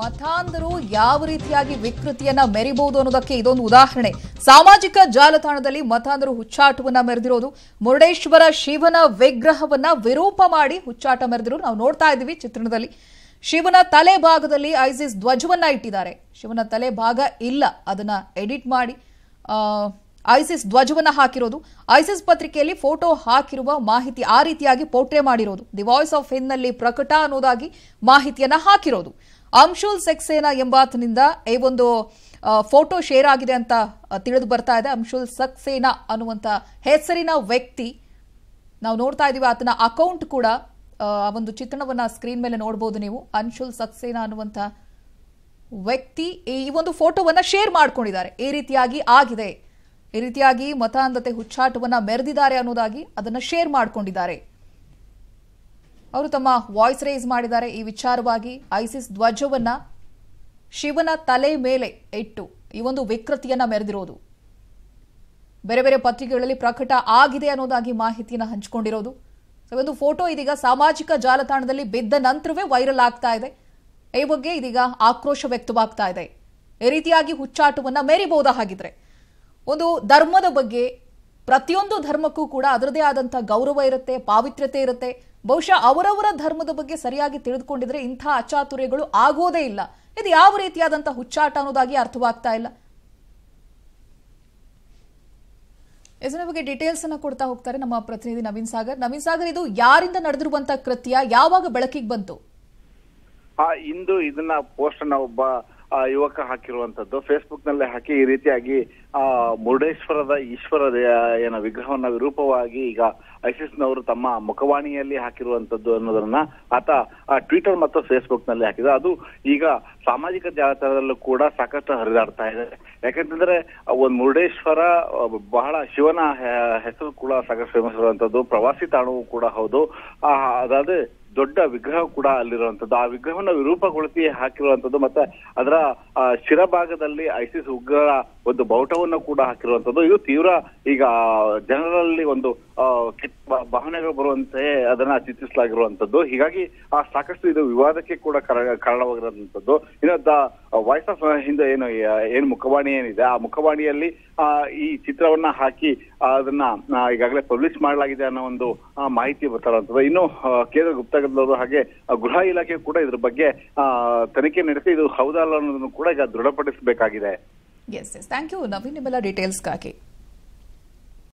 ಮತಾಂಧರು ಯಾವ ರೀತಿಯಾಗಿ ವಿಕೃತಿಯನ್ನ ಮೆರಿಬಹುದು ಅನ್ನೋದಕ್ಕೆ ಇದೊಂದು ಉದಾಹರಣೆ ಸಾಮಾಜಿಕ ಜಾಲತಾಣದಲ್ಲಿ ಮತಾಂಧರು ಹುಚ್ಚಾಟವನ್ನ ಮೆರೆದಿರೋದು ಮುರುಡೇಶ್ವರ ಶಿವನ ವಿಗ್ರಹವನ್ನ ವಿರೂಪ ಮಾಡಿ ಹುಚ್ಚಾಟ ಮೆರೆದಿರೋದು ನಾವು ನೋಡ್ತಾ ಇದ್ದೀವಿ ಚಿತ್ರಣದಲ್ಲಿ ಶಿವನ ತಲೆ ಭಾಗದಲ್ಲಿ ಐಸಿಸ್ ಧ್ವಜವನ್ನ ಇಟ್ಟಿದ್ದಾರೆ ಶಿವನ ತಲೆ ಭಾಗ ಇಲ್ಲ ಅದನ್ನ ಎಡಿಟ್ ಮಾಡಿ ಐಸಿಸ್ ಧ್ವಜವನ್ನ ಹಾಕಿರೋದು ಐಸಿಸ್ ಪತ್ರಿಕೆಯಲ್ಲಿ ಫೋಟೋ ಹಾಕಿರುವ ಮಾಹಿತಿ ಆ ರೀತಿಯಾಗಿ ಪೋಟ್ರೆ ಮಾಡಿರೋದು ದಿ ವಾಯ್ಸ್ ಆಫ್ ಹಿನ್ನಲ್ಲಿ ಪ್ರಕಟ ಅನ್ನೋದಾಗಿ ಮಾಹಿತಿಯನ್ನ ಹಾಕಿರೋದು ಅಂಶುಲ್ ಸಕ್ಸೇನಾ ಎಂಬಾತನಿಂದ ಈ ಒಂದು ಫೋಟೋ ಶೇರ್ ಆಗಿದೆ ಅಂತ ತಿಳಿದು ಬರ್ತಾ ಇದೆ ಅಂಶುಲ್ ಸಕ್ಸೇನಾ ಅನ್ನುವಂಥ ಹೆಸರಿನ ವ್ಯಕ್ತಿ ನಾವು ನೋಡ್ತಾ ಇದ್ದೀವಿ ಆತನ ಅಕೌಂಟ್ ಕೂಡ ಆ ಒಂದು ಚಿತ್ರಣವನ್ನ ಸ್ಕ್ರೀನ್ ಮೇಲೆ ನೋಡ್ಬೋದು ನೀವು ಅಂಶುಲ್ ಸಕ್ಸೇನಾ ಅನ್ನುವಂಥ ವ್ಯಕ್ತಿ ಈ ಒಂದು ಫೋಟೋವನ್ನು ಶೇರ್ ಮಾಡ್ಕೊಂಡಿದ್ದಾರೆ ಈ ರೀತಿಯಾಗಿ ಆಗಿದೆ ಈ ರೀತಿಯಾಗಿ ಮತಾಂಧತೆ ಹುಚ್ಚಾಟವನ್ನು ಮೆರೆದಿದ್ದಾರೆ ಅನ್ನೋದಾಗಿ ಅದನ್ನು ಶೇರ್ ಮಾಡ್ಕೊಂಡಿದ್ದಾರೆ ಅವರು ತಮ್ಮ ವಾಯ್ಸ್ ರೇಸ್ ಮಾಡಿದ್ದಾರೆ ಈ ವಿಚಾರವಾಗಿ ಐಸಿಸ್ ಧ್ವಜವನ್ನ ಶಿವನ ತಲೆ ಮೇಲೆ ಇಟ್ಟು ಈ ಒಂದು ವಿಕೃತಿಯನ್ನ ಮೆರೆದಿರೋದು ಬೇರೆ ಬೇರೆ ಪತ್ರಿಕೆಗಳಲ್ಲಿ ಪ್ರಕಟ ಆಗಿದೆ ಅನ್ನೋದಾಗಿ ಮಾಹಿತಿಯನ್ನು ಹಂಚಿಕೊಂಡಿರೋದು ಒಂದು ಫೋಟೋ ಇದೀಗ ಸಾಮಾಜಿಕ ಜಾಲತಾಣದಲ್ಲಿ ಬಿದ್ದ ನಂತರವೇ ವೈರಲ್ ಆಗ್ತಾ ಇದೆ ಈ ಬಗ್ಗೆ ಇದೀಗ ಆಕ್ರೋಶ ವ್ಯಕ್ತವಾಗ್ತಾ ಇದೆ ಈ ರೀತಿಯಾಗಿ ಹುಚ್ಚಾಟವನ್ನ ಮೇರಿಬಹುದಾ ಹಾಗಿದ್ರೆ ಒಂದು ಧರ್ಮದ ಬಗ್ಗೆ ಪ್ರತಿಯೊಂದು ಧರ್ಮಕ್ಕೂ ಕೂಡ ಅದರದೇ ಆದಂಥ ಗೌರವ ಇರುತ್ತೆ ಪಾವಿತ್ರ್ಯತೆ ಇರುತ್ತೆ ಬಹುಶಃ ಅವರವರ ಧರ್ಮದ ಬಗ್ಗೆ ಸರಿಯಾಗಿ ತಿಳಿದುಕೊಂಡಿದ್ರೆ ಇಂಥ ಅಚಾತುರ್ಯಗಳು ಆಗೋದೇ ಇಲ್ಲ ಇದು ಯಾವ ರೀತಿಯಾದಂಥ ಹುಚ್ಚಾಟ ಅನ್ನೋದಾಗಿ ಅರ್ಥವಾಗ್ತಾ ಇಲ್ಲ ಇದರ ಬಗ್ಗೆ ಡೀಟೇಲ್ಸ್ ಅನ್ನ ಕೊಡ್ತಾ ಹೋಗ್ತಾರೆ ನಮ್ಮ ಪ್ರತಿನಿಧಿ ನವೀನ್ ಸಾಗರ್ ನವೀನ್ ಸಾಗರ್ ಇದು ಯಾರಿಂದ ನಡೆದಿರುವಂತಹ ಕೃತ್ಯ ಯಾವಾಗ ಬೆಳಕಿಗೆ ಬಂತು ಇಂದು ಇದನ್ನ ಪೋಸ್ಟ್ ಒಬ್ಬ ಯುವಕ ಹಾಕಿರುವಂತದ್ದು ಫೇಸ್ಬುಕ್ ನಲ್ಲಿ ಹಾಕಿ ಈ ರೀತಿಯಾಗಿ ಆ ಮುರುಡೇಶ್ವರದ ಈಶ್ವರ ಏನ ವಿಗ್ರಹವನ್ನ ವಿರೂಪವಾಗಿ ಈಗ ನವರು ತಮ್ಮ ಮುಖವಾಣಿಯಲ್ಲಿ ಹಾಕಿರುವಂತದ್ದು ಅನ್ನೋದನ್ನ ಆತ ಟ್ವಿಟರ್ ಮತ್ತು ಫೇಸ್ಬುಕ್ ನಲ್ಲಿ ಹಾಕಿದ ಅದು ಈಗ ಸಾಮಾಜಿಕ ಜಾಲತಾಣದಲ್ಲೂ ಕೂಡ ಸಾಕಷ್ಟು ಹರಿದಾಡ್ತಾ ಇದೆ ಯಾಕಂತಂದ್ರೆ ಒಂದ್ ಮುರುಡೇಶ್ವರ ಬಹಳ ಶಿವನ ಹೆಸರು ಕೂಡ ಸಾಕಷ್ಟು ಫೇಮಸ್ ಇರುವಂತದ್ದು ಪ್ರವಾಸಿ ತಾಣವೂ ಕೂಡ ಹೌದು ಆ ಅದಾದ್ರೆ ದೊಡ್ಡ ವಿಗ್ರಹ ಕೂಡ ಅಲ್ಲಿರುವಂತದ್ದು ಆ ವಿಗ್ರಹವನ್ನು ವಿರೂಪಗೊಳಿಸಿ ಹಾಕಿರುವಂತದ್ದು ಮತ್ತೆ ಅದರ ಶಿರಭಾಗದಲ್ಲಿ ಐಸಿಸ್ ಉಗ್ರರ ಒಂದು ಬೌಟವನ್ನು ಕೂಡ ಹಾಕಿರುವಂತದ್ದು ಇದು ತೀವ್ರ ಈಗ ಜನರಲ್ಲಿ ಒಂದು ಕೆಟ್ಟ ಭಾವನೆಗಳು ಬರುವಂತೆ ಅದನ್ನ ಚಿತ್ರಿಸಲಾಗಿರುವಂತದ್ದು ಹೀಗಾಗಿ ಆ ಸಾಕಷ್ಟು ಇದು ವಿವಾದಕ್ಕೆ ಕೂಡ ಕಾರಣವಾಗಿರುವಂತದ್ದು ಇನ್ನೊಂದ ವಾಯ್ಸ್ ಆಫ್ ಹಿಂದೆ ಏನು ಏನು ಮುಖವಾಣಿ ಏನಿದೆ ಆ ಮುಖವಾಣಿಯಲ್ಲಿ ಈ ಚಿತ್ರವನ್ನ ಹಾಕಿ ಅದನ್ನ ಈಗಾಗಲೇ ಪಬ್ಲಿಷ್ ಮಾಡಲಾಗಿದೆ ಅನ್ನೋ ಒಂದು ಮಾಹಿತಿ ಬರ್ತಾರಂತದ್ದು ಇನ್ನು ಕೇಂದ್ರ ಗುಪ್ತಗದವರು ಹಾಗೆ ಗೃಹ ಇಲಾಖೆ ಕೂಡ ಇದ್ರ ಬಗ್ಗೆ ತನಿಖೆ ನಡೆಸಿ ಇದು ಹೌದಲ್ಲ ಅನ್ನೋದನ್ನು ಕೂಡ ಈಗ ದೃಢಪಡಿಸಬೇಕಾಗಿದೆ yes yes thank you Naveen details का के